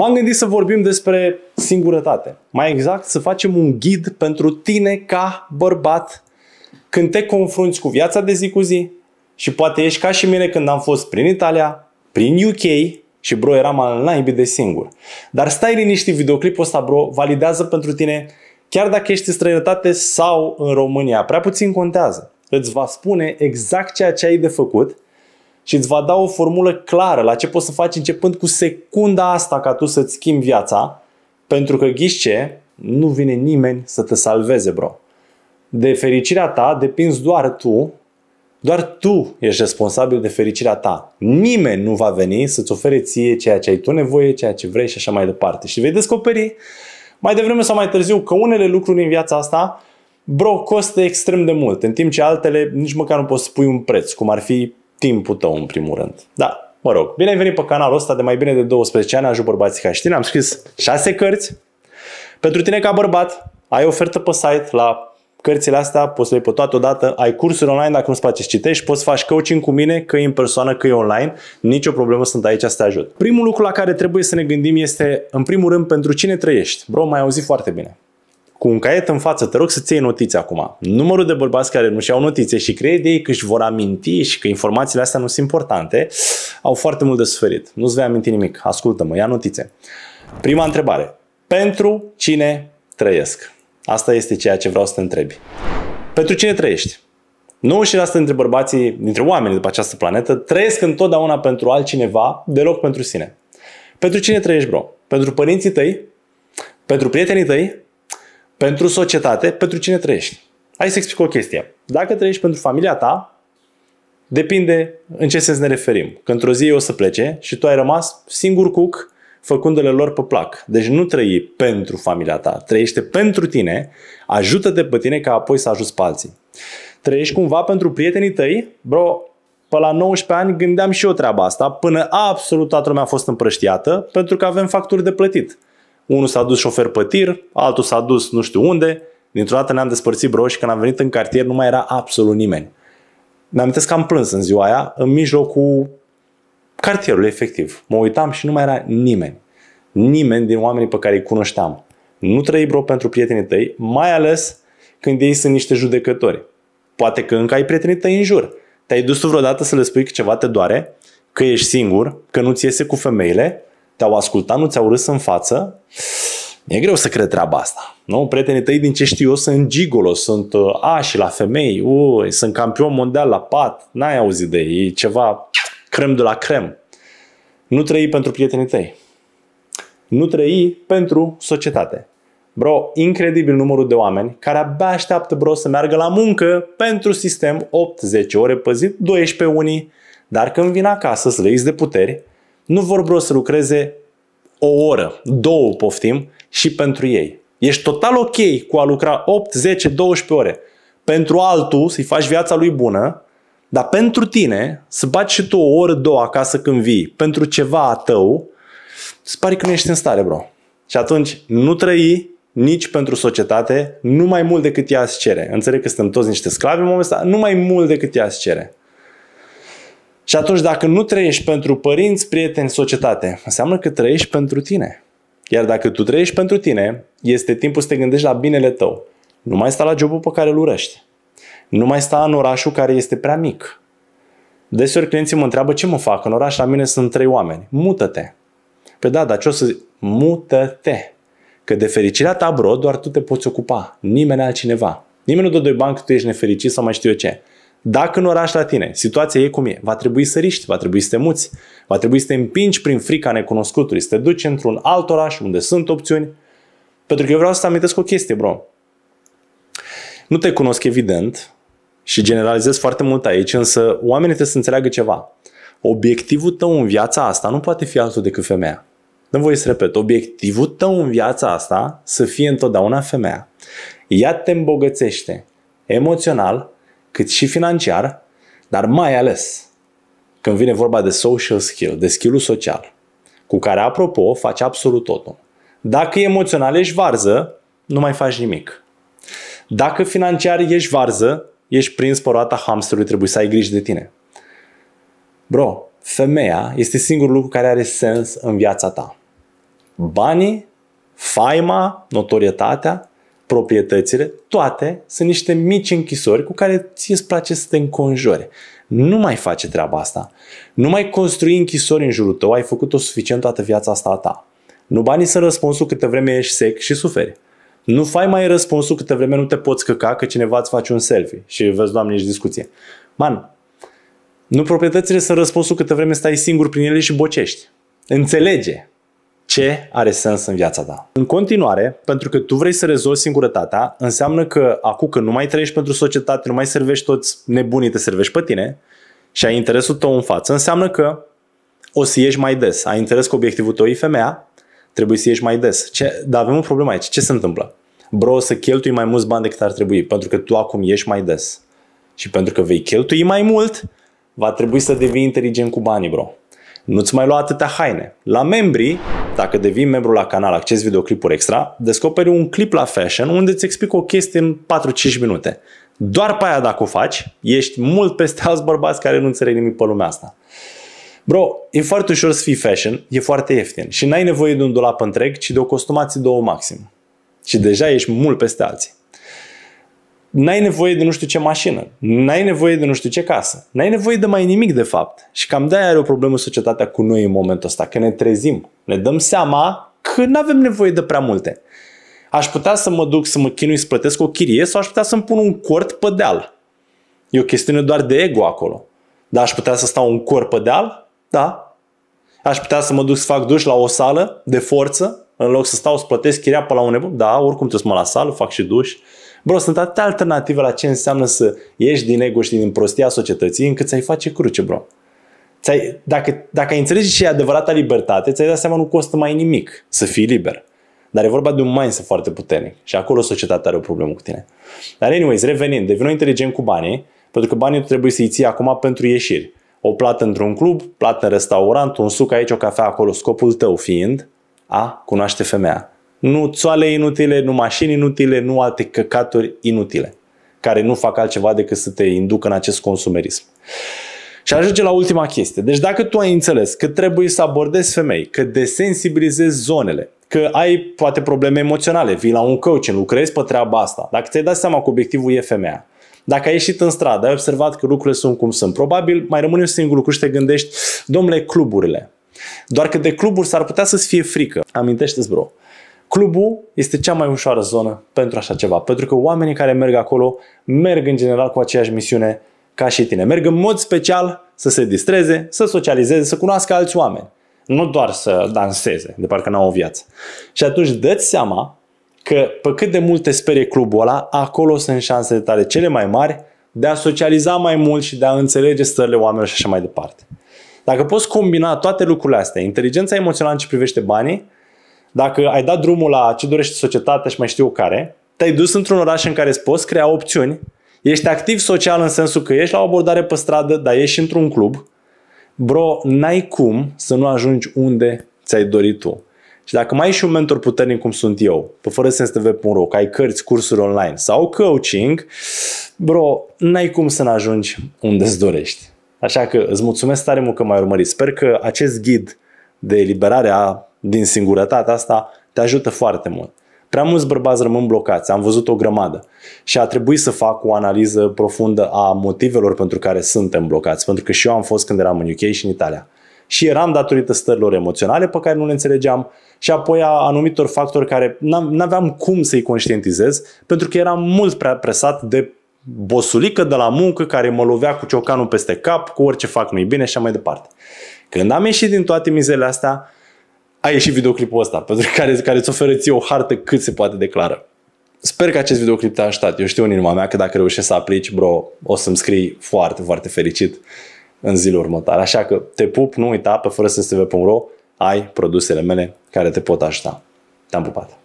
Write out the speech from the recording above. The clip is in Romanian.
M-am gândit să vorbim despre singurătate. Mai exact, să facem un ghid pentru tine ca bărbat când te confrunți cu viața de zi cu zi și poate ești ca și mine când am fost prin Italia, prin UK și bro, eram al naibii de singur. Dar stai liniștit, videoclipul ăsta bro validează pentru tine chiar dacă ești în străinătate sau în România. Prea puțin contează. Îți va spune exact ceea ce ai de făcut – și îți va da o formulă clară la ce poți să faci începând cu secunda asta ca tu să-ți schimbi viața, pentru că ghiși ce? Nu vine nimeni să te salveze, bro. De fericirea ta depinzi doar tu, doar tu ești responsabil de fericirea ta. Nimeni nu va veni să-ți ofere ție ceea ce ai tu nevoie, ceea ce vrei și așa mai departe. Și vei descoperi mai devreme sau mai târziu că unele lucruri în viața asta, bro, costă extrem de mult, în timp ce altele nici măcar nu poți să pui un preț, cum ar fi timpul tău, în primul rând. Da, mă rog, bine ai venit pe canalul ăsta de mai bine de 12 ani, ajut bărbații ca tine, am scris 6 cărți. Pentru tine ca bărbat, ai ofertă pe site la cărțile astea, poți să le pe toată odată, ai cursuri online dacă nu-ți place să citești, poți să faci coaching cu mine, că e în persoană, că e online, nicio problemă, sunt aici să te ajut. Primul lucru la care trebuie să ne gândim este, în primul rând, pentru cine trăiești. Bro, mai auzi foarte bine. Cu un caiet în față, te rog să-ți iei notițe acum. Numărul de bărbați care nu-și iau notițe și cred ei că își vor aminti și că informațiile astea nu sunt importante, au foarte mult de suferit. Nu-ți vei aminti nimic. Ascultă-mă, ia notițe. Prima întrebare. Pentru cine trăiesc? Asta este ceea ce vreau să te întrebi. Pentru cine trăiești? 90% dintre bărbații, dintre oamenii de pe această planetă, trăiesc întotdeauna pentru altcineva, deloc pentru sine. Pentru cine trăiești, bro? Pentru părinții tăi? Pentru prietenii tăi? pentru societate, pentru cine trăiești. Hai să explic o chestie. Dacă trăiești pentru familia ta, depinde în ce sens ne referim. Că într-o zi o să plece și tu ai rămas singur cuc făcându-le lor pe plac. Deci nu trăi pentru familia ta, trăiește pentru tine, ajută-te pe tine ca apoi să ajuți pe alții. Trăiești cumva pentru prietenii tăi, bro, pe la 19 ani gândeam și eu treaba asta, până absolut toată lumea a fost împrăștiată, pentru că avem facturi de plătit unul s-a dus șofer pe tir, altul s-a dus nu știu unde, dintr-o dată ne-am despărțit bro și când am venit în cartier nu mai era absolut nimeni. Mi-am că am plâns în ziua aia, în mijlocul cartierului efectiv. Mă uitam și nu mai era nimeni. Nimeni din oamenii pe care îi cunoșteam. Nu trăi bro pentru prietenii tăi, mai ales când ei sunt niște judecători. Poate că încă ai prietenii tăi în jur. Te-ai dus vreodată să le spui că ceva te doare, că ești singur, că nu-ți iese cu femeile te-au ascultat, nu ți-au râs în față, e greu să cred treaba asta. Nu? Prietenii tăi, din ce știu eu, sunt gigolo, sunt uh, ași la femei, ui, sunt campion mondial la pat, n-ai auzit de ei, e ceva crem de la crem. Nu trăi pentru prietenii tăi. Nu trăi pentru societate. Bro, incredibil numărul de oameni care abia așteaptă, bro, să meargă la muncă pentru sistem 8-10 ore pe zi, 12 unii, dar când vin acasă, slăiți de puteri, nu vor vreo să lucreze o oră, două poftim și pentru ei. Ești total ok cu a lucra 8, 10, 12 ore pentru altul, să-i faci viața lui bună, dar pentru tine, să baci și tu o oră, două acasă când vii, pentru ceva a tău, îți pare că nu ești în stare, bro. Și atunci nu trăi nici pentru societate, nu mai mult decât ea îți cere. Înțeleg că suntem toți niște sclavi în momentul ăsta, nu mai mult decât ea îți cere. Și atunci dacă nu trăiești pentru părinți, prieteni, societate, înseamnă că trăiești pentru tine. Iar dacă tu trăiești pentru tine, este timpul să te gândești la binele tău. Nu mai sta la jobul pe care îl urăști. Nu mai sta în orașul care este prea mic. Deseori clienții mă întreabă ce mă fac în oraș, la mine sunt trei oameni. Mută-te. Păi da, dar ce o să zic? Mută-te. Că de fericirea ta, bro, doar tu te poți ocupa. Nimeni altcineva. Nimeni nu dă doi bani că tu ești nefericit sau mai știu eu ce. Dacă în oraș la tine situația e cum e, va trebui să riști, va trebui să te muți, va trebui să te împingi prin frica necunoscutului, să te duci într-un alt oraș unde sunt opțiuni. Pentru că eu vreau să-ți amintesc o chestie, bro. Nu te cunosc evident și generalizez foarte mult aici, însă oamenii trebuie să înțeleagă ceva. Obiectivul tău în viața asta nu poate fi altul decât femeia. Nu voi să repet, obiectivul tău în viața asta să fie întotdeauna femeia. Ea te îmbogățește emoțional, cât și financiar, dar mai ales când vine vorba de social skill, de skill social, cu care, apropo, faci absolut totul. Dacă emoțional ești varză, nu mai faci nimic. Dacă financiar ești varză, ești prins pe roata hamsterului, trebuie să ai grijă de tine. Bro, femeia este singurul lucru care are sens în viața ta. Banii, faima, notorietatea, proprietățile, toate sunt niște mici închisori cu care ți îți place să te înconjori. Nu mai face treaba asta. Nu mai construi închisori în jurul tău, ai făcut-o suficient toată viața asta a ta. Nu banii sunt răspunsul câte vreme ești sec și suferi. Nu fai mai răspunsul câte vreme nu te poți căca că cineva îți face un selfie și vezi, doamne, ești discuție. Man, nu proprietățile sunt răspunsul câte vreme stai singur prin ele și bocești. Înțelege ce are sens în viața ta. În continuare, pentru că tu vrei să rezolvi singurătatea, înseamnă că acum că nu mai trăiești pentru societate, nu mai servești toți nebunii, te servești pe tine și ai interesul tău în față, înseamnă că o să ieși mai des. Ai interes că obiectivul tău e femeia, trebuie să ieși mai des. Ce? Dar avem o problemă aici. Ce se întâmplă? Bro, o să cheltui mai mulți bani decât ar trebui, pentru că tu acum ieși mai des. Și pentru că vei cheltui mai mult, va trebui să devii inteligent cu banii, bro. Nu-ți mai lua atâtea haine. La membrii, dacă devii membru la canal Acces Videoclipuri Extra, descoperi un clip la fashion unde îți explic o chestie în 4-5 minute. Doar pe aia dacă o faci, ești mult peste alți bărbați care nu înțeleg nimic pe lumea asta. Bro, e foarte ușor să fii fashion, e foarte ieftin și n-ai nevoie de un dulap întreg, ci de o costumație două maxim. Și deja ești mult peste alții. N-ai nevoie de nu știu ce mașină, n-ai nevoie de nu știu ce casă, n-ai nevoie de mai nimic de fapt. Și cam de-aia are o problemă societatea cu noi în momentul ăsta, că ne trezim ne dăm seama că nu avem nevoie de prea multe. Aș putea să mă duc să mă chinui să plătesc o chirie sau aș putea să-mi pun un cort pe deal. E o chestiune doar de ego acolo. Dar aș putea să stau un cort pe deal? Da. Aș putea să mă duc să fac duș la o sală de forță în loc să stau să plătesc chiria pe la un nebun? Da, oricum trebuie să mă la sală, fac și duș. Bro, sunt atâtea alternative la ce înseamnă să ieși din ego și din prostia societății încât să-i face cruce, bro ți-ai, dacă, dacă ai înțelege ce e adevărata libertate, ți-ai dat seama nu costă mai nimic să fii liber. Dar e vorba de un mindset foarte puternic și acolo societatea are o problemă cu tine. Dar anyways, revenind, devină inteligent cu banii, pentru că banii trebuie să-i ții acum pentru ieșiri. O plată într-un club, plată în restaurant, un suc aici, o cafea acolo, scopul tău fiind a cunoaște femeia. Nu țoale inutile, nu mașini inutile, nu alte căcaturi inutile, care nu fac altceva decât să te inducă în acest consumerism. Și ajunge la ultima chestie. Deci dacă tu ai înțeles că trebuie să abordezi femei, că desensibilizezi zonele, că ai poate probleme emoționale, vii la un coaching, lucrezi pe treaba asta. Dacă ți-ai dat seama că obiectivul e femeia, dacă ai ieșit în stradă, ai observat că lucrurile sunt cum sunt. Probabil mai rămâne un singur lucru și te gândești, domnule, cluburile. Doar că de cluburi s-ar putea să-ți fie frică. Amintește-ți, bro. Clubul este cea mai ușoară zonă pentru așa ceva, pentru că oamenii care merg acolo merg în general cu aceeași misiune, ca și tine. Merg în mod special să se distreze, să socializeze, să cunoască alți oameni. Nu doar să danseze, de parcă n-au o viață. Și atunci dă-ți seama că pe cât de mult te sperie clubul ăla, acolo sunt șansele tale cele mai mari de a socializa mai mult și de a înțelege stările oamenilor și așa mai departe. Dacă poți combina toate lucrurile astea, inteligența emoțională în ce privește banii, dacă ai dat drumul la ce dorește societatea și mai știu care, te-ai dus într-un oraș în care îți poți crea opțiuni Ești activ social în sensul că ești la o abordare pe stradă, dar ești într-un club. Bro, n-ai cum să nu ajungi unde ți-ai dorit tu. Și dacă mai ai și un mentor puternic cum sunt eu, pe fără sens tv.ro, că ai cărți, cursuri online sau coaching, bro, n-ai cum să nu ajungi unde îți dorești. Așa că îți mulțumesc tare mult că m-ai urmărit. Sper că acest ghid de eliberare din singurătatea asta te ajută foarte mult. Prea mulți bărbați rămân blocați, am văzut o grămadă și a trebuit să fac o analiză profundă a motivelor pentru care suntem blocați, pentru că și eu am fost când eram în UK și în Italia. Și eram datorită stărilor emoționale pe care nu le înțelegeam și apoi a anumitor factori care nu aveam cum să-i conștientizez pentru că eram mult prea presat de bosulică de la muncă care mă lovea cu ciocanul peste cap, cu orice fac nu-i bine și așa mai departe. Când am ieșit din toate mizele astea, a ieșit videoclipul ăsta, pentru care, care îți oferă ție o hartă cât se poate declară. Sper că acest videoclip te-a ajutat. Eu știu în inima mea că dacă reușești să aplici, bro, o să-mi scrii foarte, foarte fericit în zilul următoare. Așa că te pup, nu uita, pe fără să ai produsele mele care te pot ajuta. Te-am pupat!